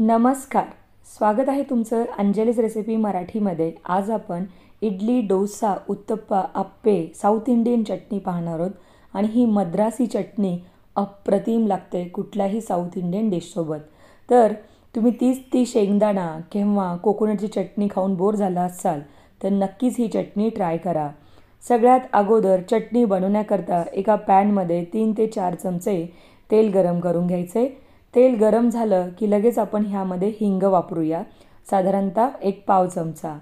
नमस्कार स्वागत आहे तुमचं अंजलीज रेसिपी मराठीमध्ये आज आपण इडली डोसा उत्तप्पा आप्पे साऊथ इंडियन चटणी पाहणार आहोत आणि ही मद्रासी चटणी अप्रतिम लागते कुठल्याही साऊथ इंडियन डिशसोबत तर तुम्ही तीच ती शेंगदाणा किंवा कोकोनटची चटणी खाऊन बोर झाला असाल तर नक्कीच ही चटणी ट्राय करा सगळ्यात अगोदर चटणी बनवण्याकरता एका पॅनमध्ये तीन ते चार चमचे तेल गरम करून घ्यायचे तेल गरम झालं की लगेच आपण ह्यामध्ये हिंग वापरूया साधारणतः एक पाव चमचा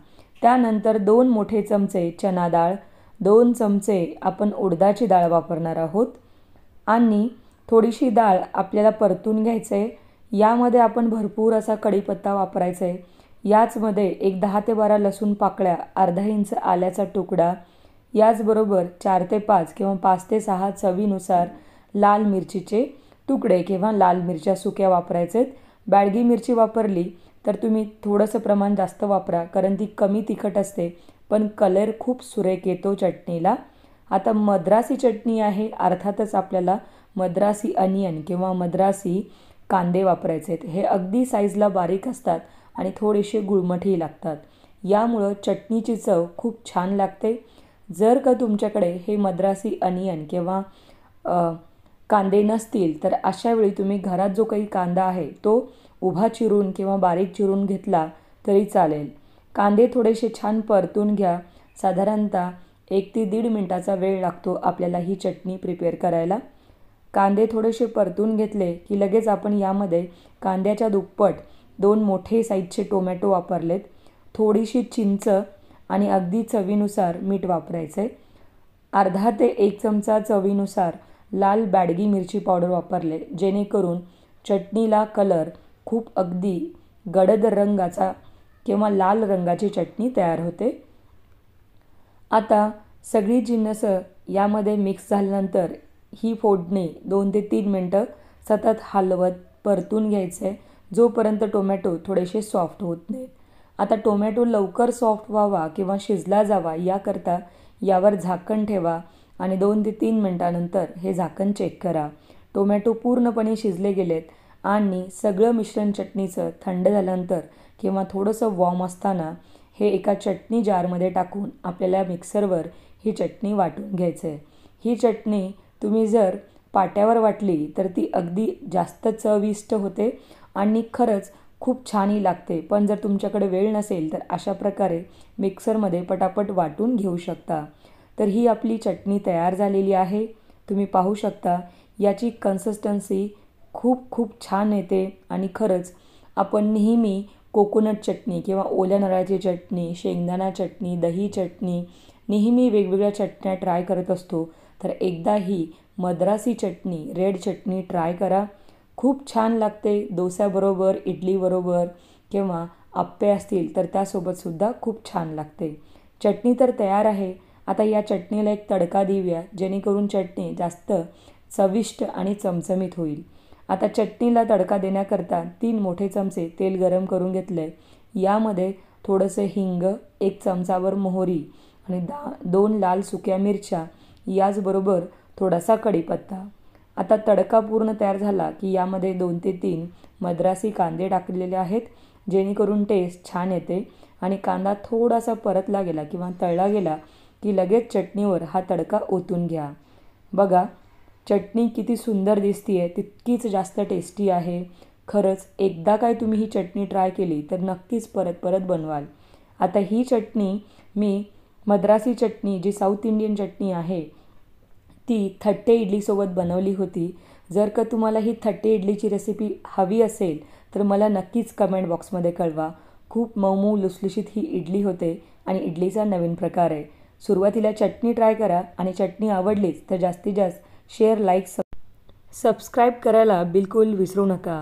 त्यानंतर दोन मोठे चमचे चना डाळ दोन चमचे आपण उडदाची डाळ वापरणार आहोत आणि थोडीशी डाळ आपल्याला परतून घ्यायचं आहे यामध्ये आपण भरपूर असा कढीपत्ता वापरायचा आहे याचमध्ये एक दहा ते बारा लसूण पाकळ्या अर्धा इंच आल्याचा तुकडा याचबरोबर चार ते पाच किंवा पाच ते सहा चवीनुसार लाल मिरचीचे तुकडे किंवा लाल मिरच्या सुक्या वापरायचे बॅडगी मिरची वापरली तर तुम्ही थोडंसं प्रमाण जास्त वापरा कारण ती कमी तिखट असते पण कलर खूप सुरेख येतो चटणीला आता मद्रासी चटणी आहे अर्थातच आपल्याला मद्रासी अनियन किंवा मद्रासी कांदे वापरायचे आहेत हे अगदी साईजला बारीक असतात आणि थोडेसे गुळमठही लागतात यामुळं चटणीची चव खूप छान लागते जर का तुमच्याकडे हे मद्रासी अनियन किंवा कांदे नसतील तर अशावेळी तुम्ही घरात जो काही कांदा आहे तो उभा चिरून किंवा बारीक चिरून घेतला तरी चालेल कांदे थोडेसे छान परतून घ्या साधारणतः एक ते दीड मिनटाचा वेळ लागतो आपल्याला ही चटणी प्रिपेअर करायला कांदे थोडेसे परतून घेतले की लगेच आपण यामध्ये कांद्याच्या दुप्पट दोन मोठे साईजचे टोमॅटो वापरलेत थोडीशी चिंच आणि अगदी चवीनुसार मीठ वापरायचे अर्धा ते एक चमचा चवीनुसार लाल बॅडगी मिरची पावडर वापरले जेणेकरून चटणीला कलर खूप अगदी गडद रंगाचा किंवा लाल रंगाची चटणी तयार होते आता सगळी जिन्नस यामध्ये मिक्स झाल्यानंतर ही फोडणी दोन ते तीन मिनटं सतत हलवत परतून घ्यायचे जोपर्यंत टोमॅटो थोडेसे सॉफ्ट होत नाही आता टोमॅटो लवकर सॉफ्ट व्हावा किंवा शिजला जावा याकरता यावर झाकण ठेवा आणि दोन ते तीन मिनटानंतर हे झाकण चेक करा टोमॅटो पूर्णपणे शिजले गेलेत आणि सगळं मिश्रण चटणीचं थंड झाल्यानंतर किंवा थोडंसं वॉर्म असताना हे एका चटणी जारमध्ये टाकून आपल्याला मिक्सरवर ही चटणी वाटून घ्यायचं आहे ही चटणी तुम्ही जर पाट्यावर वाटली तर ती अगदी जास्त चविष्ट होते आणि खरंच खूप छानही लागते पण जर तुमच्याकडे वेळ नसेल तर अशा प्रकारे मिक्सरमध्ये पटापट वाटून घेऊ शकता तर ही आपली चटणी तयार झालेली आहे तुम्ही पाहू शकता याची कन्सिस्टन्सी खूप खूप छान येते आणि खरंच आपण नेहमी कोकोनट चटणी किंवा ओल्या नारळाची चटणी शेंगदाणा चटणी दही चटणी नेहमी वेगवेगळ्या चटण्या ट्राय करत असतो तर एकदा ही मद्रासी चटणी रेड चटणी ट्राय करा खूप छान लागते डोस्याबरोबर इडलीबरोबर किंवा आप्पे असतील तर त्यासोबतसुद्धा खूप छान लागते चटणी तर तयार आहे आता या चटणीला एक तडका देऊया जेणेकरून चटणी जास्त चविष्ट आणि चमचमीत होईल आता चटणीला तडका देण्याकरता तीन मोठे चमचे तेल गरम करून घेतलं आहे यामध्ये थोडंसं हिंग एक चमचावर मोहरी आणि दा दोन लाल सुक्या मिरच्या याचबरोबर थोडासा कढीपत्ता आता तडका पूर्ण तयार झाला की यामध्ये दोन ते तीन मद्रासी कांदे टाकलेले आहेत जेणेकरून टेस्ट छान येते आणि कांदा थोडासा परतला गेला किंवा तळला गेला की लगेच चटणीवर हा तडका ओतून घ्या बघा चटणी किती सुंदर दिसती आहे तितकीच जास्त टेस्टी आहे खरंच एकदा काय तुम्ही ही चटणी ट्राय केली तर नक्कीच परत परत बनवाल आता ही चटणी मी मद्रासी चटणी जी साऊथ इंडियन चटणी आहे ती थट्टे इडलीसोबत बनवली होती जर का तुम्हाला ही थट्टे इडलीची रेसिपी हवी असेल तर मला नक्कीच कमेंट बॉक्समध्ये कळवा खूप मऊ मऊ लुसलुशीत ही इडली होते आणि इडलीचा नवीन प्रकार आहे सुरुवातीला चटणी ट्राय करा आणि चटणी आवडलीच तर जास्तीत जास्त शेअर लाईक सब सबस्क्राईब करायला बिलकुल विसरू नका